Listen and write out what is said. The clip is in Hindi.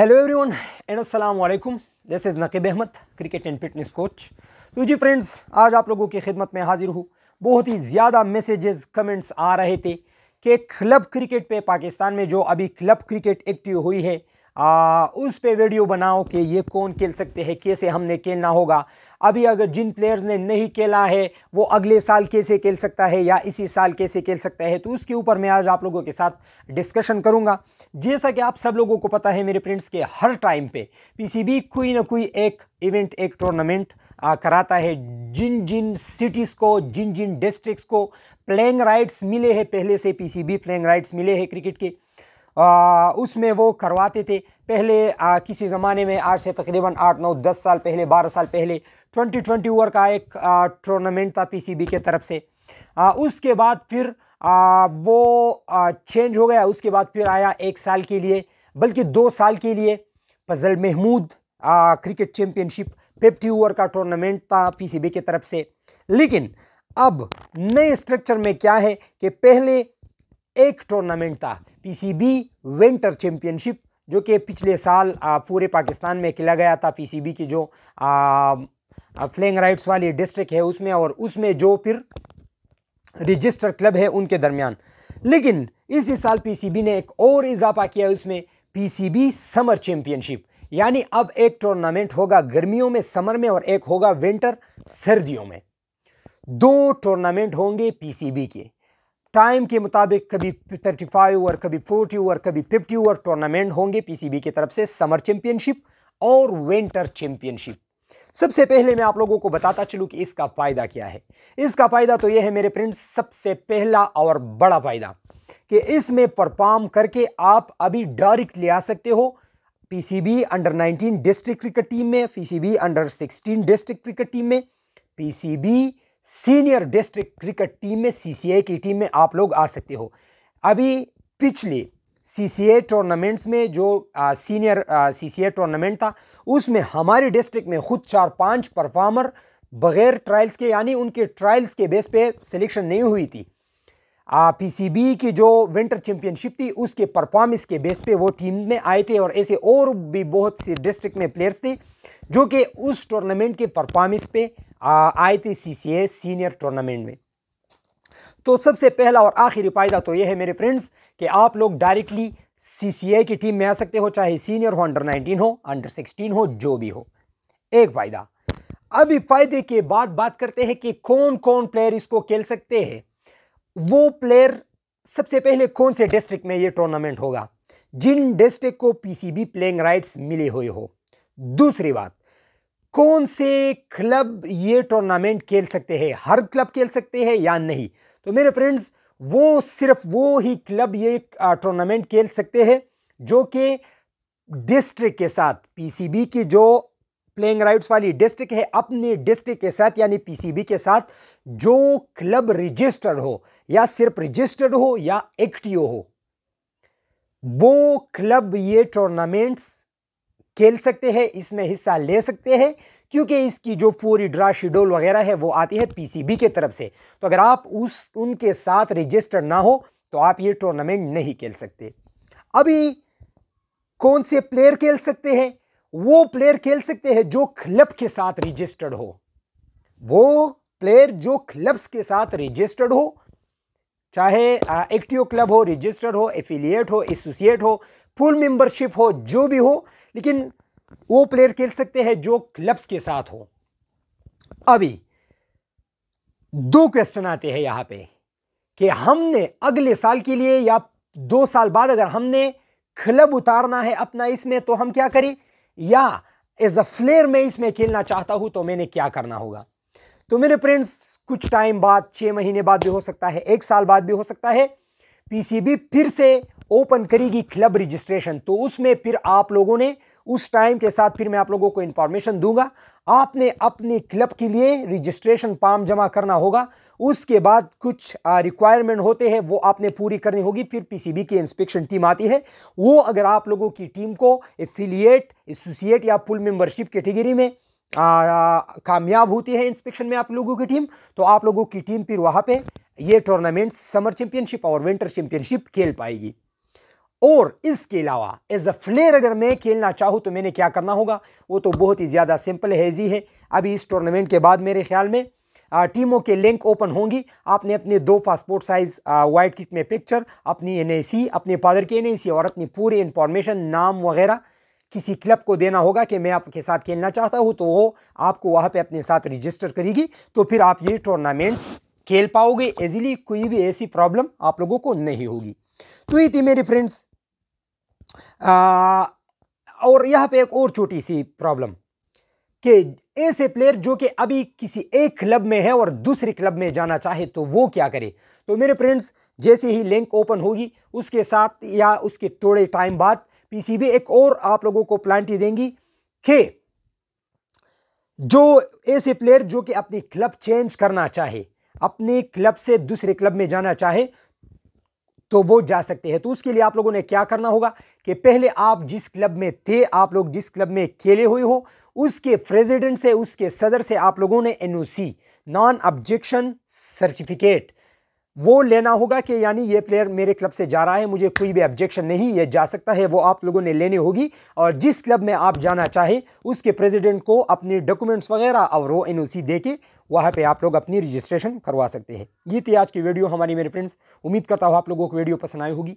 हेलो एवरीवन एंड अस्सलाम वालेकुम this is Naqeeb Ahmed cricket and fitness coach तो जी फ्रेंड्स आज आप लोगों की खिदमत में हाजिर हूँ बहुत ही ज़्यादा मैसेजेस कमेंट्स आ रहे थे कि क्लब क्रिकेट पे पाकिस्तान में जो अभी क्लब क्रिकेट एक्टिव हुई है आ, उस पे वीडियो बनाओ कि ये कौन खेल सकते हैं कैसे हमने खेलना होगा अभी अगर जिन प्लेयर्स ने नहीं खेला है वो अगले साल कैसे खेल सकता है या इसी साल कैसे खेल सकता है तो उसके ऊपर मैं आज आप लोगों के साथ डिस्कशन करूंगा जैसा कि आप सब लोगों को पता है मेरे फ्रेंड्स के हर टाइम पे पीसीबी कोई ना कोई एक इवेंट एक टूर्नामेंट कराता है जिन जिन सिटीज़ को जिन जिन डिस्ट्रिक्स को प्लेइंग राइट्स मिले हैं पहले से पीसीबी प्लेइंग राइट्स मिले हैं क्रिकेट के आ, उसमें वो करवाते थे पहले आ, किसी ज़माने में आज से तकरीबन आठ नौ दस साल पहले बारह साल पहले ट्वेंटी ट्वेंटी ओवर का एक टूर्नामेंट था पीसीबी के तरफ से आ, उसके बाद फिर आ, वो आ, चेंज हो गया उसके बाद फिर आया एक साल के लिए बल्कि दो साल के लिए Fazal Mahmood cricket championship fifty over का टूर्नामेंट था पीसीबी की तरफ से लेकिन अब नए स्ट्रक्चर में क्या है कि पहले एक टूर्नामेंट था पीसीबी विंटर चैम्पियनशिप जो कि पिछले साल पूरे पाकिस्तान में खेला गया था पीसीबी की जो फ्लेंग राइट्स वाली डिस्ट्रिक्ट है उसमें और उसमें जो फिर रजिस्टर क्लब है उनके दरमियान लेकिन इसी साल पीसीबी ने एक और इजाफा किया है उसमें पीसीबी समर चैम्पियनशिप यानी अब एक टूर्नामेंट होगा गर्मियों में समर में और एक होगा विंटर सर्दियों में दो टूर्नामेंट होंगे पीसीबी के टाइम के मुताबिक कभी 35 ओवर कभी 40 ओवर कभी 50 ओवर टूर्नामेंट होंगे पीसीबी की तरफ से समर चैम्पियनशिप और विंटर चैम्पियनशिप सबसे पहले मैं आप लोगों को बताता चलूँ कि इसका फ़ायदा क्या है इसका फ़ायदा तो यह है मेरे फ्रेंड सबसे पहला और बड़ा फ़ायदा कि इसमें परफॉर्म करके आप अभी डायरेक्ट ले आ सकते हो PCB under 19 district cricket team में PCB under 16 district cricket team में PCB senior district cricket team में सीसीए की टीम में आप लोग आ सकते हो अभी पिछले सीसीए टूर्नामेंट्स में जो आ, सीनियर सीसीए टूर्नामेंट था उसमें हमारे डिस्ट्रिक्ट में ख़ुद चार पांच परफार्मर बग़ैर ट्रायल्स के यानी उनके ट्रायल्स के बेस पे सिलेक्शन नहीं हुई थी पीसीबी की जो विंटर चैम्पियनशिप थी उसके परफॉर्मेंस के बेस पे वो टीम में आए थे और ऐसे और भी बहुत से डिस्ट्रिक्ट में प्लेयर्स थे जो कि उस टूर्नामेंट के परफॉर्मेंस पे आए थे ए सीनियर टूर्नामेंट में तो सबसे पहला और आखिरी फ़ायदा तो ये है मेरे फ्रेंड्स कि आप लोग डायरेक्टली सी की टीम में आ सकते हो चाहे सीनियर हो अंडर नाइनटीन हो अंडर सिक्सटीन हो जो भी हो एक फ़ायदा अभी फ़ायदे के बाद बात करते हैं कि कौन कौन प्लेयर इसको खेल सकते हैं वो प्लेयर सबसे पहले कौन से डिस्ट्रिक्ट में ये टूर्नामेंट होगा जिन डिस्ट्रिक्ट को पीसीबी प्लेइंग राइट्स मिले हुए हो दूसरी बात कौन से क्लब ये टूर्नामेंट खेल सकते हैं हर क्लब खेल सकते हैं या नहीं तो मेरे फ्रेंड्स वो सिर्फ वो ही क्लब ये टूर्नामेंट खेल सकते हैं जो कि डिस्ट्रिक्ट के साथ पीसीबी की जो प्लेइंग राइट्स वाली डिस्ट्रिक्ट है अपने डिस्ट्रिक्ट के साथ यानी पीसीबी के साथ जो क्लब रजिस्टर्ड हो या सिर्फ रजिस्टर्ड हो या एक्टिव हो वो क्लब ये टूर्नामेंट्स खेल सकते हैं इसमें हिस्सा ले सकते हैं क्योंकि इसकी जो पूरी ड्रा शेड्यूल वगैरह है वो आती है पीसीबी के तरफ से तो अगर आप उस उनके साथ रजिस्टर ना हो तो आप ये टूर्नामेंट नहीं खेल सकते अभी कौन से प्लेयर खेल सकते हैं वो प्लेयर खेल सकते हैं जो क्लब के साथ रजिस्टर्ड हो वो प्लेयर जो क्लब्स के साथ रजिस्टर्ड हो चाहे एक्टिव क्लब हो रजिस्टर्ड हो एफिलिएट हो एसोसिएट हो फुल मेंबरशिप हो जो भी हो लेकिन वो प्लेयर खेल सकते हैं जो क्लब्स के साथ हो अभी दो क्वेश्चन आते हैं यहां पे कि हमने अगले साल के लिए या दो साल बाद अगर हमने क्लब उतारना है अपना इसमें तो हम क्या करें या एज अ फ्लेयर मैं इसमें खेलना चाहता हूं तो मैंने क्या करना होगा तो मेरे फ्रेंड्स कुछ टाइम बाद छह महीने बाद भी हो सकता है एक साल बाद भी हो सकता है पीसीबी फिर से ओपन करेगी क्लब रजिस्ट्रेशन तो उसमें फिर आप लोगों ने उस टाइम के साथ फिर मैं आप लोगों को इन्फॉर्मेशन दूंगा आपने अपने क्लब के लिए रजिस्ट्रेशन फॉर्म जमा करना होगा उसके बाद कुछ रिक्वायरमेंट होते हैं वो आपने पूरी करनी होगी फिर पीसीबी की इंस्पेक्शन टीम आती है वो अगर आप लोगों की टीम को एफिलिएट एसोसिएट या फुल मेंबरशिप कैटेगरी में कामयाब होती है इंस्पेक्शन में आप लोगों की टीम तो आप लोगों की टीम फिर वहाँ पर ये टूर्नामेंट्स समर चैंपियनशिप और विंटर चैंपियनशिप खेल पाएगी और इसके अलावा एज अ फ्लेयर अगर मैं खेलना चाहूँ तो मैंने क्या करना होगा वो तो बहुत ही ज़्यादा सिंपल है ईजी है अभी इस टूर्नामेंट के बाद मेरे ख्याल में टीमों के लिंक ओपन होंगी आपने अपने दो पासपोर्ट साइज़ वाइट किट में पिक्चर अपनी एन अपने फादर की एन और अपनी पूरी इंफॉर्मेशन नाम वगैरह किसी क्लब को देना होगा कि मैं आपके साथ खेलना चाहता हूँ तो वो आपको वहाँ पर अपने साथ रजिस्टर करेगी तो फिर आप ये टूर्नामेंट खेल पाओगे इजीली कोई भी ऐसी प्रॉब्लम आप लोगों को नहीं होगी तो ये थी मेरी फ्रेंड्स और यहाँ पे एक और छोटी सी प्रॉब्लम कि ऐसे प्लेयर जो कि अभी किसी एक क्लब में है और दूसरे क्लब में जाना चाहे तो वो क्या करे तो मेरे फ्रेंड्स जैसे ही लिंक ओपन होगी उसके साथ या उसके थोड़े टाइम बाद पीसीबी एक और आप लोगों को प्लांटी देंगी कि जो ऐसे प्लेयर जो कि अपनी क्लब चेंज करना चाहे अपने क्लब से दूसरे क्लब में जाना चाहे तो वो जा सकते हैं तो उसके लिए आप लोगों ने क्या करना होगा कि पहले आप जिस क्लब में थे आप लोग जिस क्लब में खेले हुए हो उसके प्रेसिडेंट से उसके सदर से आप लोगों ने एनओसी नॉन ऑब्जेक्शन सर्टिफिकेट वो लेना होगा कि यानी ये प्लेयर मेरे क्लब से जा रहा है मुझे कोई भी ऑब्जेक्शन नहीं ये जा सकता है वो आप लोगों ने लेनी होगी और जिस क्लब में आप जाना चाहे उसके प्रेसिडेंट को अपने डॉक्यूमेंट्स वगैरह और वो एन दे के वहाँ पे आप लोग अपनी रजिस्ट्रेशन करवा सकते हैं ये थी आज की वीडियो हमारी मेरे फ्रेंड्स उम्मीद करता हूँ आप लोगों को वीडियो पसंद आई होगी